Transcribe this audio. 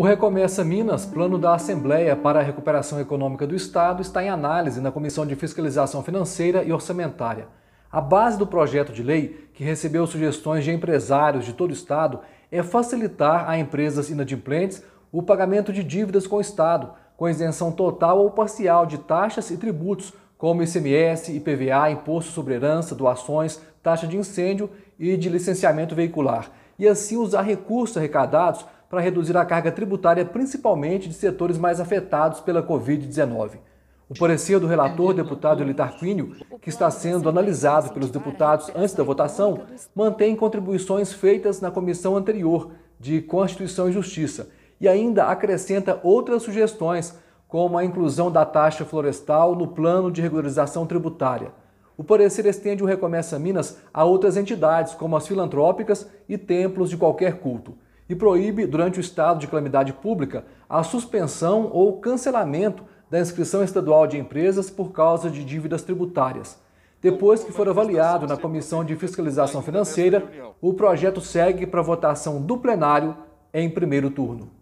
O Recomeça Minas, plano da Assembleia para a recuperação econômica do Estado, está em análise na Comissão de Fiscalização Financeira e Orçamentária. A base do projeto de lei, que recebeu sugestões de empresários de todo o Estado, é facilitar a empresas inadimplentes o pagamento de dívidas com o Estado, com isenção total ou parcial de taxas e tributos, como ICMS, IPVA, Imposto sobre Herança, doações, taxa de incêndio e de licenciamento veicular, e assim usar recursos arrecadados para reduzir a carga tributária, principalmente de setores mais afetados pela Covid-19. O parecer do relator, deputado Elitar Quínio, que está sendo analisado pelos deputados antes da votação, mantém contribuições feitas na comissão anterior de Constituição e Justiça e ainda acrescenta outras sugestões, como a inclusão da taxa florestal no plano de regularização tributária. O parecer estende o Recomeça Minas a outras entidades, como as filantrópicas e templos de qualquer culto e proíbe, durante o estado de calamidade pública, a suspensão ou cancelamento da inscrição estadual de empresas por causa de dívidas tributárias. Depois que for avaliado na Comissão de Fiscalização Financeira, o projeto segue para votação do plenário em primeiro turno.